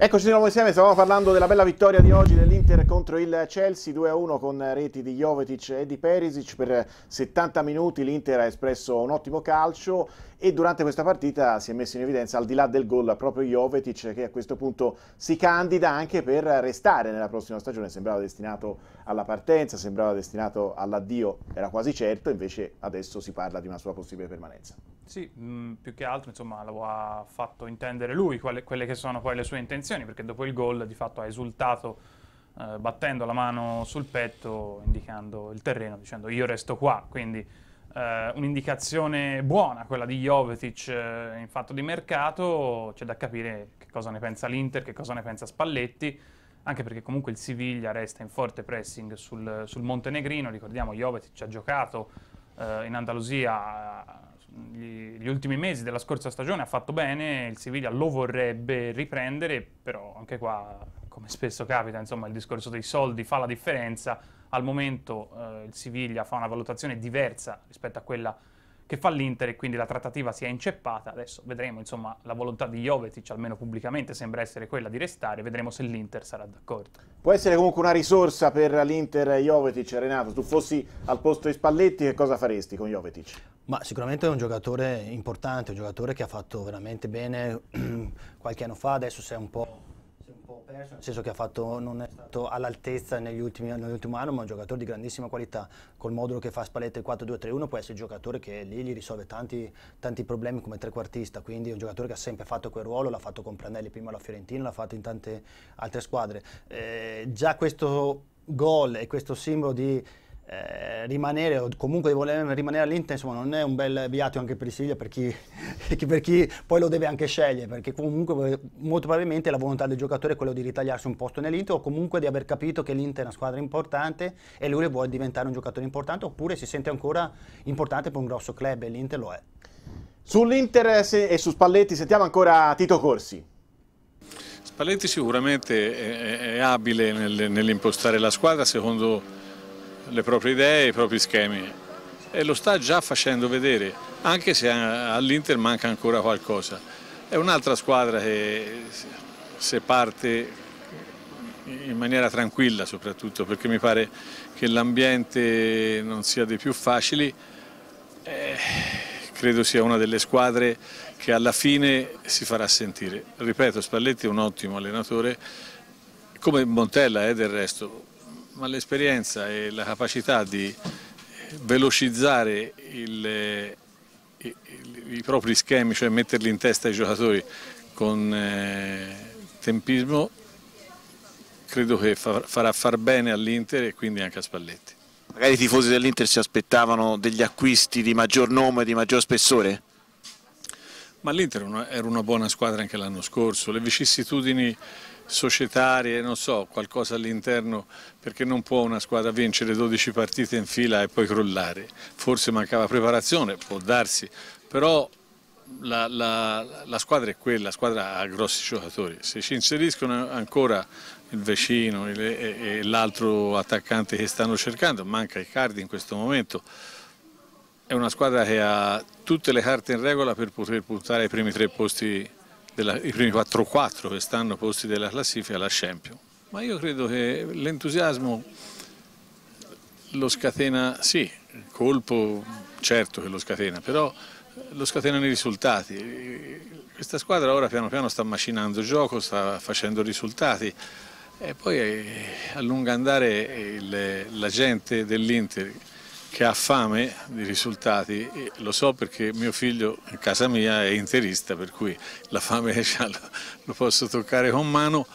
Eccoci di nuovo insieme, stavamo parlando della bella vittoria di oggi dell'Inter l'Inter contro il Chelsea 2-1 con reti di Jovetic e di Perisic per 70 minuti l'Inter ha espresso un ottimo calcio e durante questa partita si è messo in evidenza al di là del gol proprio Jovetic che a questo punto si candida anche per restare nella prossima stagione sembrava destinato alla partenza sembrava destinato all'addio era quasi certo invece adesso si parla di una sua possibile permanenza sì mh, mm, più che altro insomma lo ha fatto intendere lui quale, quelle che sono poi le sue intenzioni perché dopo il gol di fatto ha esultato eh, battendo la mano sul petto, indicando il terreno, dicendo io resto qua. Quindi eh, un'indicazione buona quella di Jovetic eh, in fatto di mercato, c'è da capire che cosa ne pensa l'Inter, che cosa ne pensa Spalletti, anche perché comunque il Siviglia resta in forte pressing sul, sul Montenegrino, ricordiamo Jovetic ha giocato eh, in Andalusia gli, gli, ultimi mesi della scorsa stagione ha fatto bene, il Siviglia lo vorrebbe riprendere, però anche qua come spesso capita, insomma, il discorso dei soldi fa la differenza. Al momento eh, il Siviglia fa una valutazione diversa rispetto a quella che fa l'Inter e quindi la trattativa si è inceppata. Adesso vedremo, insomma, la volontà di Jovetic, almeno pubblicamente, sembra essere quella di restare. Vedremo se l'Inter sarà d'accordo. Può essere comunque una risorsa per l'Inter Jovetic, Renato. tu fossi al posto di Spalletti, che cosa faresti con Jovetic? Ma sicuramente è un giocatore importante, un giocatore che ha fatto veramente bene qualche anno fa, adesso si è un po' perso, nel senso che ha fatto, non è stato all'altezza nell'ultimo anno, ma è un giocatore di grandissima qualità. Col modulo che fa Spalletti 4-2-3-1 può essere il giocatore che lì gli risolve tanti, tanti, problemi come trequartista, quindi è un giocatore che ha sempre fatto quel ruolo, l'ha fatto con Pranelli prima alla Fiorentina, l'ha fatto in tante altre squadre. Eh, già questo gol e questo simbolo di eh, rimanere o comunque di voler rimanere all'Inter insomma non è un bel viato anche per il Siviglia per chi, per chi poi lo deve anche scegliere perché comunque eh, molto probabilmente la volontà del giocatore è quella di ritagliarsi un posto nell'Inter o comunque di aver capito che l'Inter è una squadra importante e lui vuole diventare un giocatore importante oppure si sente ancora importante per un grosso club e l'Inter lo è. Sull'Inter eh, e su Spalletti sentiamo ancora Tito Corsi. Spalletti sicuramente è, è, è abile nel, nell'impostare la squadra secondo le proprie idee, i propri schemi e lo sta già facendo vedere, anche se all'Inter manca ancora qualcosa. È un'altra squadra che se parte in maniera tranquilla soprattutto perché mi pare che l'ambiente non sia dei più facili, eh, credo sia una delle squadre che alla fine si farà sentire. Ripeto, Spalletti è un ottimo allenatore, come Montella eh, del resto, ma l'esperienza e la capacità di velocizzare il, i, i, propri schemi, cioè metterli in testa ai giocatori con eh, tempismo, credo che farà far bene all'Inter e quindi anche a Spalletti. Magari i tifosi dell'Inter si aspettavano degli acquisti di maggior nome, di maggior spessore? Ma l'Inter era una buona squadra anche l'anno scorso, le vicissitudini societarie, non so, qualcosa all'interno, perché non può una squadra vincere 12 partite in fila e poi crollare. Forse mancava preparazione, può darsi, però la, la, la squadra è quella, la squadra ha grossi giocatori. Se ci inseriscono ancora il Vecino il, e, e l'altro attaccante che stanno cercando, manca Icardi in questo momento, è una squadra che ha tutte le carte in regola per poter puntare ai primi tre posti della, i primi 4-4 che stanno posti della classifica alla Champions. Ma io credo che l'entusiasmo lo scatena, sì, colpo certo che lo scatena, però lo scatenano i risultati. Questa squadra ora piano piano sta macinando gioco, sta facendo risultati e poi eh, a lungo andare il, la gente dell'Inter che ha fame di risultati, e lo so perché mio figlio in casa mia è interista, per cui la fame lo posso toccare con mano,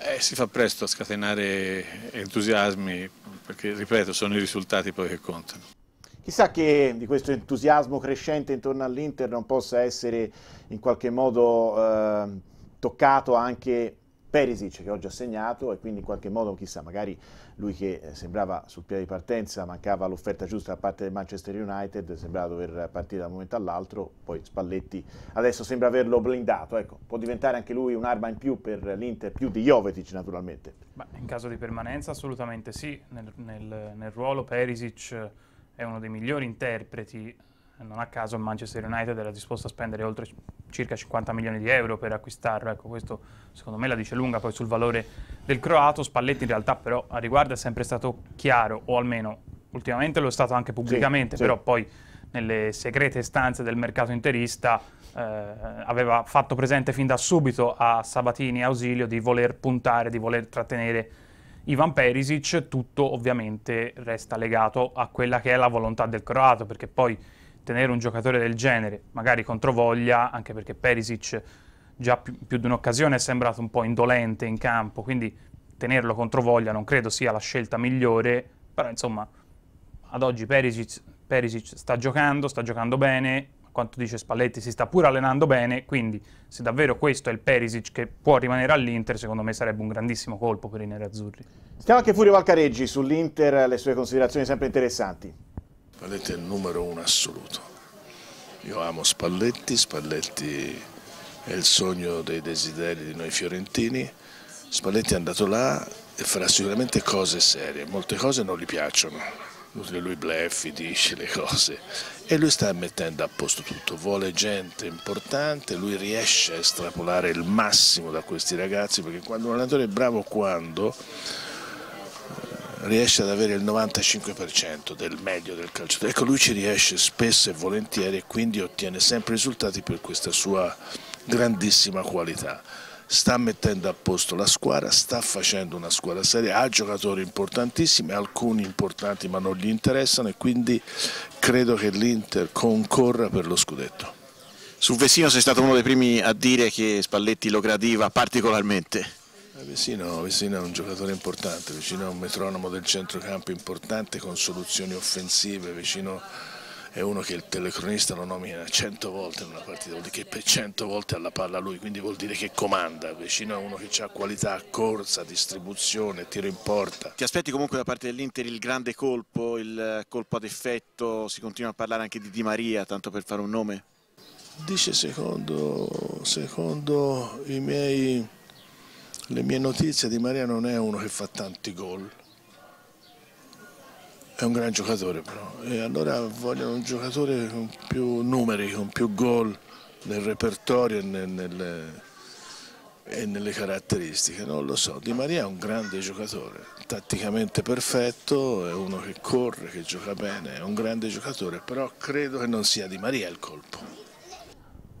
eh, si fa presto a scatenare entusiasmi, perché ripeto, sono i risultati poi che contano. Chissà che di questo entusiasmo crescente intorno all'Inter non possa essere in qualche modo eh, toccato anche Perisic che oggi ha segnato e quindi in qualche modo chissà magari lui che eh, sembrava sul piano di partenza mancava l'offerta giusta da parte del Manchester United sembrava dover partire da un momento all'altro poi Spalletti adesso sembra averlo blindato ecco può diventare anche lui un'arma in più per l'Inter più di Jovetic naturalmente Beh, in caso di permanenza assolutamente sì nel, nel, nel ruolo Perisic è uno dei migliori interpreti non a caso il Manchester United era disposto a spendere oltre circa 50 milioni di euro per acquistarlo, ecco questo secondo me la dice lunga poi sul valore del croato, Spalletti in realtà però a riguardo è sempre stato chiaro o almeno ultimamente lo è stato anche pubblicamente, sì, però sì. poi nelle segrete stanze del mercato interista eh, aveva fatto presente fin da subito a Sabatini e Ausilio di voler puntare, di voler trattenere Ivan Perisic, tutto ovviamente resta legato a quella che è la volontà del croato, perché poi tenere un giocatore del genere, magari controvoglia, anche perché Perisic già più, più di un'occasione è sembrato un po' indolente in campo, quindi tenerlo controvoglia non credo sia la scelta migliore, però insomma ad oggi Perisic, Perisic sta giocando, sta giocando bene, a quanto dice Spalletti si sta pure allenando bene, quindi se davvero questo è il Perisic che può rimanere all'Inter, secondo me sarebbe un grandissimo colpo per i nerazzurri. Stiamo anche Furio Valcareggi sull'Inter, le sue considerazioni sempre interessanti. Spalletti è il numero uno assoluto. Io amo Spalletti, Spalletti è il sogno dei desideri di noi fiorentini. Spalletti è andato là e farà sicuramente cose serie, molte cose non gli piacciono. Lui bleffi, dice le cose e lui sta mettendo a posto tutto, vuole gente importante, lui riesce a estrapolare il massimo da questi ragazzi perché quando un allenatore è bravo quando riesce ad avere il 95% del meglio del calciatore. Ecco, lui ci riesce spesso e volentieri e quindi ottiene sempre risultati per questa sua grandissima qualità. Sta mettendo a posto la squadra, sta facendo una squadra seria, ha giocatori importantissimi, alcuni importanti ma non gli interessano e quindi credo che l'Inter concorra per lo scudetto. Su Vesino sei stato uno dei primi a dire che Spalletti lo gradiva particolarmente. Vecino, Vesino, è un giocatore importante, Vesino è un metronomo del centrocampo importante con soluzioni offensive, Vecino è uno che il telecronista lo nomina 100 volte in una partita, vuol dire che per 100 volte ha la palla lui, quindi vuol dire che comanda, Vecino è uno che ha qualità, corsa, distribuzione, tiro in porta. Ti aspetti comunque da parte dell'Inter il grande colpo, il colpo ad effetto, si continua a parlare anche di Di Maria, tanto per fare un nome? Dice secondo, secondo i miei le mie notizie di Maria non è uno che fa tanti gol, è un gran giocatore però, e allora vogliono un giocatore con più numeri, con più gol nel repertorio e, nel, e nelle caratteristiche, non lo so. Di Maria è un grande giocatore, tatticamente perfetto, è uno che corre, che gioca bene, è un grande giocatore, però credo che non sia Di Maria il colpo.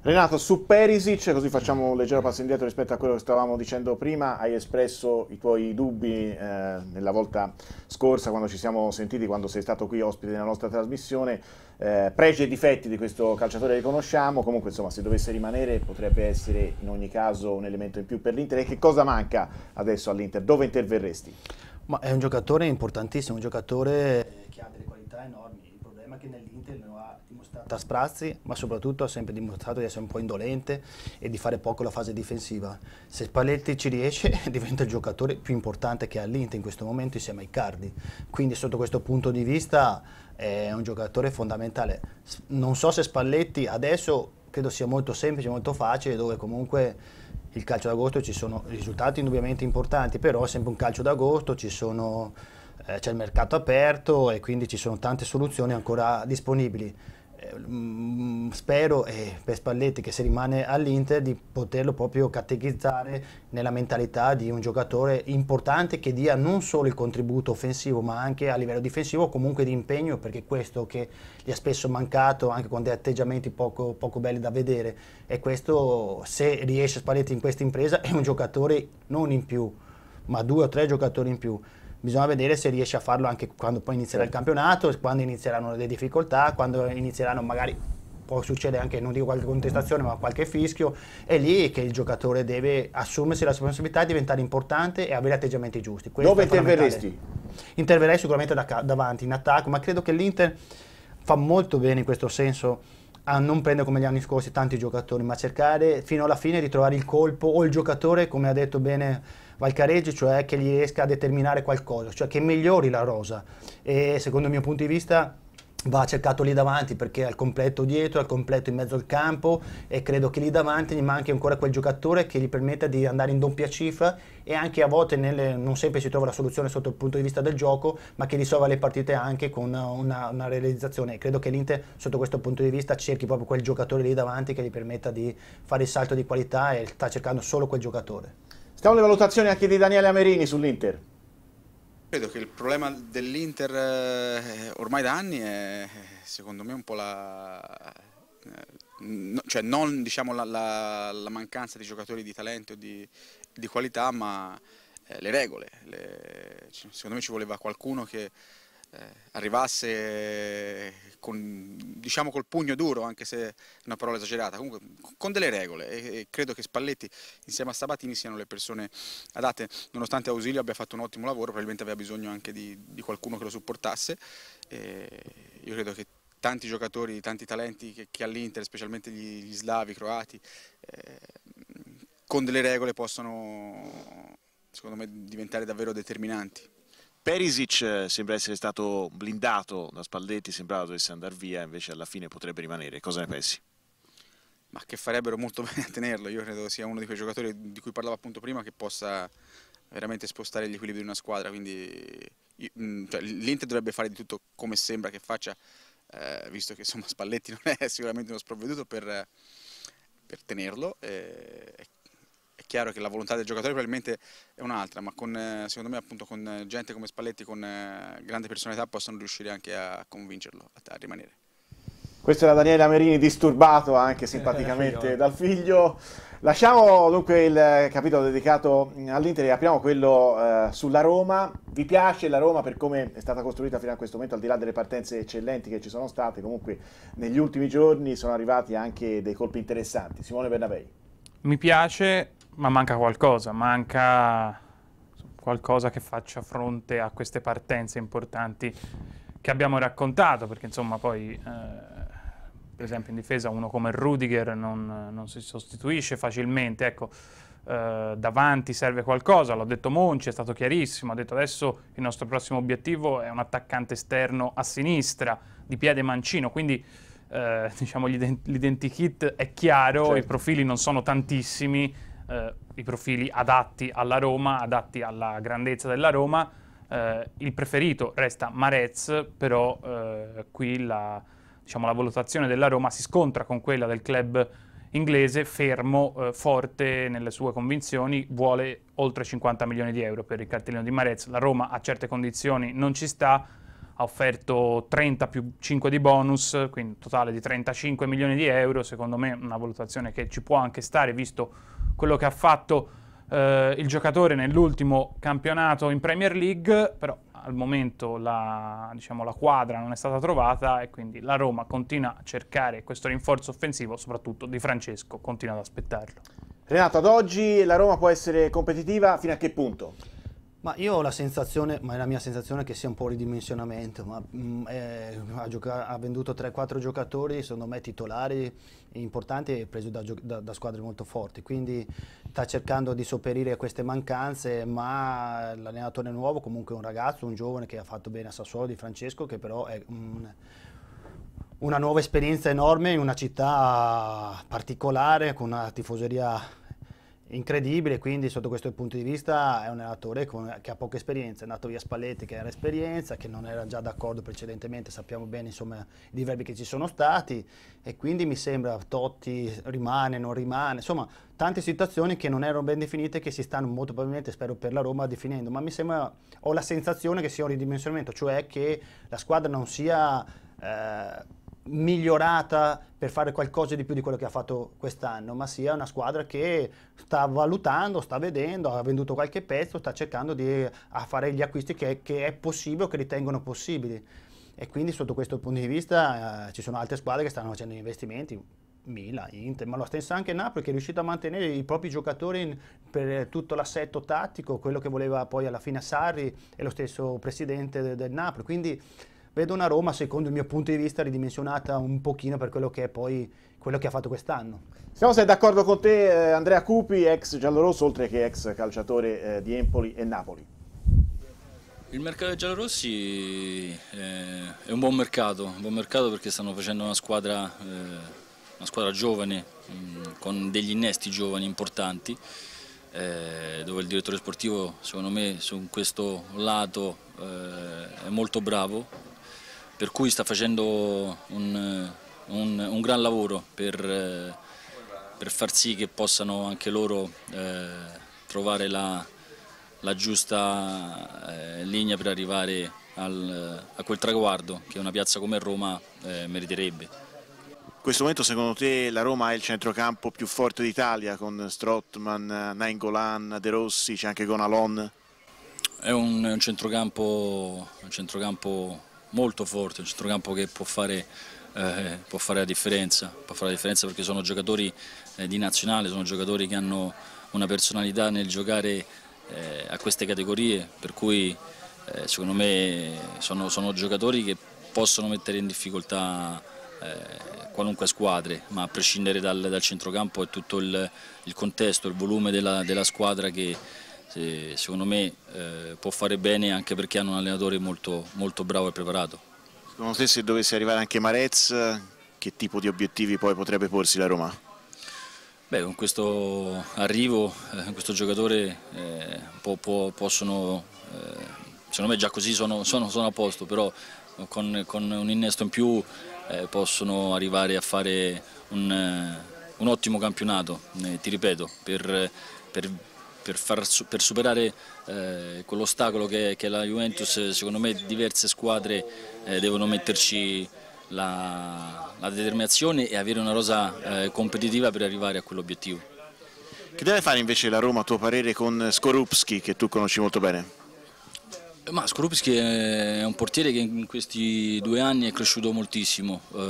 Renato, su Perisic, così facciamo un leggero passo indietro rispetto a quello che stavamo dicendo prima, hai espresso i tuoi dubbi eh, nella volta scorsa quando ci siamo sentiti, quando sei stato qui ospite della nostra trasmissione, eh, pregi e difetti di questo calciatore li conosciamo, comunque insomma se dovesse rimanere potrebbe essere in ogni caso un elemento in più per l'Inter e che cosa manca adesso all'Inter? Dove interverresti? Ma è un giocatore importantissimo, un giocatore che ha delle qualità enormi, il problema è che nell'Inter non ha da sprazzi, ma soprattutto ha sempre dimostrato di essere un po' indolente e di fare poco la fase difensiva. Se Spalletti ci riesce, diventa il giocatore più importante che ha l'Inter in questo momento insieme ai Cardi. Quindi sotto questo punto di vista è un giocatore fondamentale. Non so se Spalletti adesso credo sia molto semplice, molto facile, dove comunque il calcio d'agosto ci sono risultati indubbiamente importanti, però è sempre un calcio d'agosto, ci sono eh, c'è il mercato aperto e quindi ci sono tante soluzioni ancora disponibili. Mm, spero eh, per Spalletti che se rimane all'Inter di poterlo proprio catechizzare nella mentalità di un giocatore importante che dia non solo il contributo offensivo ma anche a livello difensivo comunque di impegno perché questo che gli è spesso mancato anche con dei atteggiamenti poco, poco belli da vedere e questo se riesce Spalletti in questa impresa è un giocatore non in più ma due o tre giocatori in più bisogna vedere se riesce a farlo anche quando poi inizierà il campionato, quando inizieranno le difficoltà, quando inizieranno magari può succedere anche, non dico qualche contestazione, ma qualche fischio, è lì che il giocatore deve assumersi la responsabilità, diventare importante e avere atteggiamenti giusti. Questo Dove interverresti? Interverrei sicuramente da davanti, in attacco, ma credo che l'Inter fa molto bene in questo senso a non prendere come gli anni scorsi tanti giocatori, ma cercare fino alla fine di trovare il colpo o il giocatore, come ha detto bene Valcareggi, cioè che gli riesca a determinare qualcosa, cioè che migliori la rosa. E secondo il mio punto di vista va cercato lì davanti perché al completo dietro, al completo in mezzo al campo e credo che lì davanti gli manchi ancora quel giocatore che gli permetta di andare in doppia cifra e anche a volte nelle, non sempre si trova la soluzione sotto il punto di vista del gioco ma che risolva le partite anche con una, una realizzazione e credo che l'Inter sotto questo punto di vista cerchi proprio quel giocatore lì davanti che gli permetta di fare il salto di qualità e sta cercando solo quel giocatore. Diamo le valutazioni anche di Daniele Amerini sull'Inter. Credo che il problema dell'Inter eh, ormai da anni è secondo me un po' la... Eh, no, cioè non diciamo, la, la, la, mancanza di giocatori di talento e di, di, qualità, ma eh, le regole. Le, secondo me ci voleva qualcuno che eh, arrivasse con, diciamo col pugno duro, anche se è una parola esagerata, comunque con delle regole e, credo che Spalletti insieme a Sabatini siano le persone adatte, nonostante Ausilio abbia fatto un ottimo lavoro, probabilmente aveva bisogno anche di, di qualcuno che lo supportasse, e io credo che tanti giocatori, tanti talenti che, che all'Inter, specialmente gli, gli, slavi, croati, eh, con delle regole possono secondo me diventare davvero determinanti. Perisic eh, sembra essere stato blindato da Spalletti, sembrava dovesse andare via, invece alla fine potrebbe rimanere. Cosa ne pensi? Ma che farebbero molto bene a tenerlo, io credo sia uno di quei giocatori di cui parlavo appunto prima che possa veramente spostare gli equilibri di una squadra, quindi mm, cioè, l'Inter dovrebbe fare di tutto come sembra che faccia, eh, visto che insomma, Spalletti non è sicuramente uno sprovveduto per, per tenerlo, eh, è chiaro che la volontà del giocatore probabilmente è un'altra, ma con, eh, secondo me appunto con eh, gente come Spalletti, con eh, grande personalità, possono riuscire anche a convincerlo a rimanere. Questo era Daniele Amerini, disturbato anche simpaticamente eh, dal figlio. Lasciamo dunque il capitolo dedicato all'Inter e apriamo quello eh, sulla Roma. Vi piace la Roma per come è stata costruita fino a questo momento, al di là delle partenze eccellenti che ci sono state, comunque negli ultimi giorni sono arrivati anche dei colpi interessanti. Simone Bernabei. Mi piace, ma manca qualcosa, manca qualcosa che faccia fronte a queste partenze importanti che abbiamo raccontato, perché insomma poi... Eh, per esempio in difesa uno come Rudiger non, non si sostituisce facilmente, ecco, eh, davanti serve qualcosa, l'ha detto Monci, è stato chiarissimo, ha detto adesso il nostro prossimo obiettivo è un attaccante esterno a sinistra, di piede mancino, quindi eh, diciamo, l'identikit è chiaro, certo. i profili non sono tantissimi, eh, i profili adatti alla Roma, adatti alla grandezza della Roma. Eh, il preferito resta Marez, però eh, qui la, diciamo, la, valutazione della Roma si scontra con quella del club inglese, fermo, eh, forte nelle sue convinzioni, vuole oltre 50 milioni di euro per il cartellino di Marez. La Roma a certe condizioni non ci sta ha offerto 30 più 5 di bonus, quindi un totale di 35 milioni di euro, secondo me una valutazione che ci può anche stare, visto quello che ha fatto eh, il giocatore nell'ultimo campionato in Premier League, però al momento la, diciamo, la quadra non è stata trovata e quindi la Roma continua a cercare questo rinforzo offensivo, soprattutto di Francesco, continua ad aspettarlo. Renato, ad oggi la Roma può essere competitiva fino a che punto? Ma io ho la sensazione, ma è la mia sensazione che sia un po' ridimensionamento, ma mh, mm, eh, è, ha, gioca- ha, venduto 3-4 giocatori, secondo me titolari importanti e presi da, gio- da, da, squadre molto forti, quindi sta cercando di sopperire a queste mancanze, ma l'allenatore nuovo comunque è un ragazzo, un giovane che ha fatto bene a Sassuolo di Francesco, che però è un una nuova esperienza enorme in una città particolare con una tifoseria incredibile, quindi sotto questo punto di vista è un allenatore con, che ha poca esperienza, è andato via Spalletti che era esperienza, che non era già d'accordo precedentemente, sappiamo bene insomma, i verbi che ci sono stati e quindi mi sembra Totti rimane, non rimane, insomma tante situazioni che non erano ben definite che si stanno molto probabilmente, spero per la Roma, definendo, ma mi sembra, ho la sensazione che sia un ridimensionamento, cioè che la squadra non sia... Eh, migliorata per fare qualcosa di più di quello che ha fatto quest'anno, ma sia una squadra che sta valutando, sta vedendo, ha venduto qualche pezzo, sta cercando di fare gli acquisti che, che è possibile o che ritengono possibili. E quindi sotto questo punto di vista eh, ci sono altre squadre che stanno facendo investimenti, Milan, Inter, ma lo stesso anche Napoli che è riuscito a mantenere i propri giocatori in, per tutto l'assetto tattico, quello che voleva poi alla fine Sarri e lo stesso presidente del, del Napoli. Quindi vedo una Roma, secondo il mio punto di vista, ridimensionata un pochino per quello che è poi quello che ha fatto quest'anno. Siamo sei d'accordo con te, eh, Andrea Cupi, ex giallorosso, oltre che ex calciatore eh, di Empoli e Napoli. Il mercato dei giallorossi eh, è un buon mercato, un buon mercato perché stanno facendo una squadra, una squadra giovane, mm, con degli innesti giovani importanti, dove il direttore sportivo secondo me su questo lato è molto bravo, per cui sta facendo un, un, un gran lavoro per, per, far sì che possano anche loro eh, trovare la, la giusta eh, linea per arrivare al, a quel traguardo che una piazza come Roma eh, meriterebbe. In questo momento secondo te la Roma è il centrocampo più forte d'Italia con Strottman, Nainggolan, De Rossi, c'è anche Gonalon? È un, un, centrocampo, un centrocampo molto forte, un centrocampo che può fare, eh, può fare, la, differenza, può fare la differenza perché sono giocatori eh, di nazionale, sono giocatori che hanno una personalità nel giocare eh, a queste categorie, per cui eh, secondo me sono, sono, giocatori che possono mettere in difficoltà eh, qualunque squadra, ma a prescindere dal, dal centrocampo è tutto il, il, contesto, il volume della, della squadra che secondo me eh, può fare bene anche perché hanno un allenatore molto, molto bravo e preparato. Secondo te se dovesse arrivare anche Marez, che tipo di obiettivi poi potrebbe porsi la Roma? Beh, con questo arrivo, eh, questo giocatore eh, può, può, possono, eh, secondo me già così sono, sono, sono a posto, però con, con, un innesto in più eh, possono arrivare a fare un, eh, un ottimo campionato, ti ripeto, per, per per, far, per superare eh, quell'ostacolo che, che, è la Juventus, secondo me diverse squadre eh, devono metterci la, la, determinazione e avere una rosa eh, competitiva per arrivare a quell'obiettivo. Che deve fare invece la Roma, a tuo parere, con Skorupski, che tu conosci molto bene? Ma Skorupski è un portiere che in questi due anni è cresciuto moltissimo eh,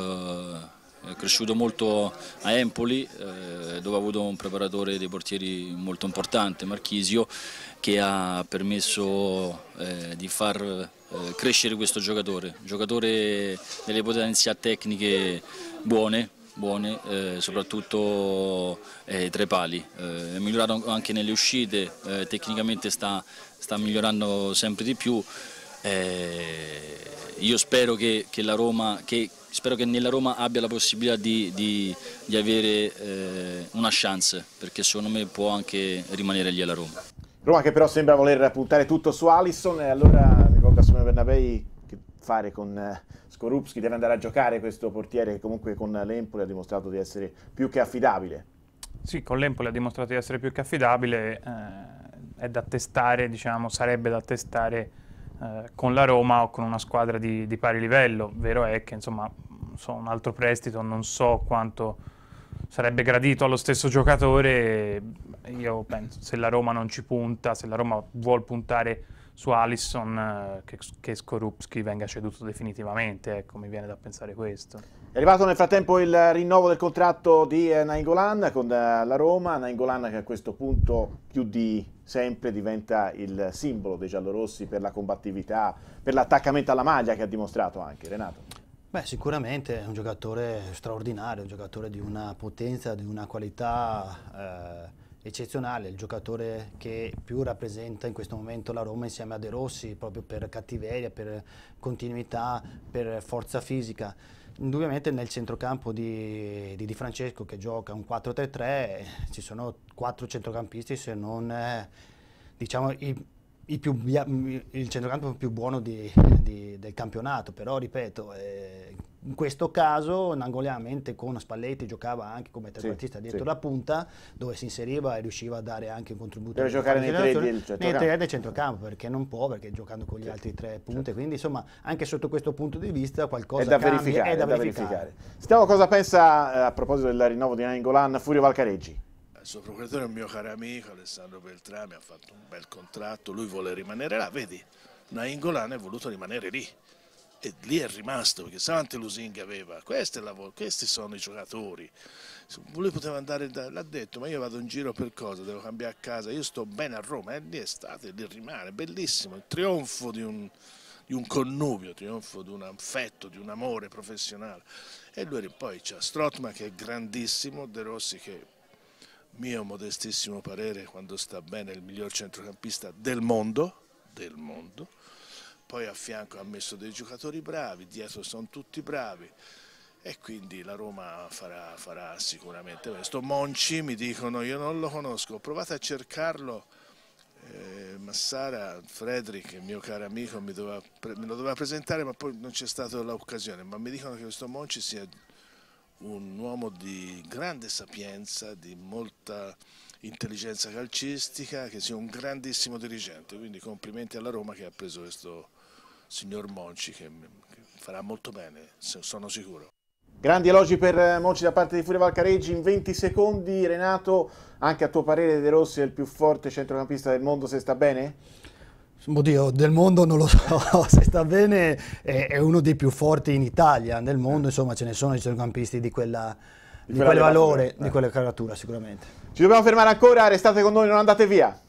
cresciuto molto a Empoli eh, dove ha avuto un preparatore dei portieri molto importante, Marchisio, che ha permesso eh, di far eh, crescere questo giocatore, giocatore delle potenzialità tecniche buone, buone eh, soprattutto eh, tra i pali. Eh, è migliorato anche nelle uscite, eh, tecnicamente sta, sta, migliorando sempre di più. io spero che, che la Roma, che, spero che nella Roma abbia la possibilità di, di, di avere eh, una chance, perché secondo me può anche rimanere lì alla Roma. Roma che però sembra voler puntare tutto su Alisson, e allora mi rivolgo a Simone Bernabei che fare con eh, Skorupski, deve andare a giocare questo portiere che comunque con l'Empoli ha dimostrato di essere più che affidabile. Sì, con l'Empoli ha dimostrato di essere più che affidabile, eh, è da testare, diciamo, sarebbe da testare eh, con la Roma o con una squadra di, di pari livello. Vero è che insomma, so, un altro prestito non so quanto sarebbe gradito allo stesso giocatore. Io penso se la Roma non ci punta, se la Roma vuole puntare su Allison eh, che, che Skorupski venga ceduto definitivamente, ecco, mi viene da pensare questo. È arrivato nel frattempo il rinnovo del contratto di eh, Nainggolan con eh, la Roma, Nainggolan che a questo punto più di sempre diventa il simbolo dei giallorossi per la combattività, per l'attaccamento alla maglia che ha dimostrato anche Renato. Beh, sicuramente è un giocatore straordinario, un giocatore di una potenza, di una qualità eh, eccezionale, il giocatore che più rappresenta in questo momento la Roma insieme a De Rossi, proprio per cattiveria, per continuità, per forza fisica. Indubbiamente nel centrocampo di, di, di Francesco che gioca un 4-3-3 ci sono quattro centrocampisti se non eh, diciamo, i, i più, il centrocampo più buono di, del campionato, però ripeto... Eh, in questo caso Nangoliamente con Spalletti giocava anche come trequartista dietro sì. la punta, dove si inseriva e riusciva a dare anche un contributo. Deve giocare nei tre, del centrocampo. nei tre del centrocampo, perché non può, perché giocando con gli certo. altri tre certo. punte. Certo. Quindi insomma anche sotto questo punto di vista qualcosa è da, verificare, è da, è da verificare. verificare. Sentiamo cosa pensa eh, a proposito del rinnovo di Nangolan Furio Valcareggi. Il suo procuratore è un mio caro amico, Alessandro Beltrami, ha fatto un bel contratto, lui vuole rimanere là, vedi, Nainggolan è voluto rimanere lì e lì è rimasto perché Savante Lusinga aveva questo è la, questi sono i giocatori lui poteva andare da, l'ha detto ma io vado in giro per cosa devo cambiare casa io sto bene a Roma e lì è stato e lì rimane bellissimo il trionfo di un, di un connubio trionfo di un affetto di un amore professionale e lui poi c'è Strotman che è grandissimo De Rossi che mio modestissimo parere quando sta bene è il miglior centrocampista del mondo del mondo poi a fianco ha messo dei giocatori bravi, dietro sono tutti bravi e quindi la Roma farà, farà sicuramente questo. Monci mi dicono io non lo conosco, provate a cercarlo. Eh, Massara, Frederick, mio caro amico, mi doveva, me lo doveva presentare ma poi non c'è stata l'occasione, ma mi dicono che questo Monci sia un uomo di grande sapienza, di molta intelligenza calcistica, che sia un grandissimo dirigente, quindi complimenti alla Roma che ha preso questo signor Monci che farà molto bene, sono sicuro. Grandi elogi per eh, Monci da parte di Furio Valcareggi in 20 secondi. Renato, anche a tuo parere De Rossi è il più forte centrocampista del mondo se sta bene? Oddio, del mondo non lo so, se sta bene è, uno dei più forti in Italia, nel mondo eh. insomma ce ne sono i centrocampisti di, quella, di, di quel valore, di eh. quella caratura sicuramente. Ci dobbiamo fermare ancora, restate con noi, non andate via.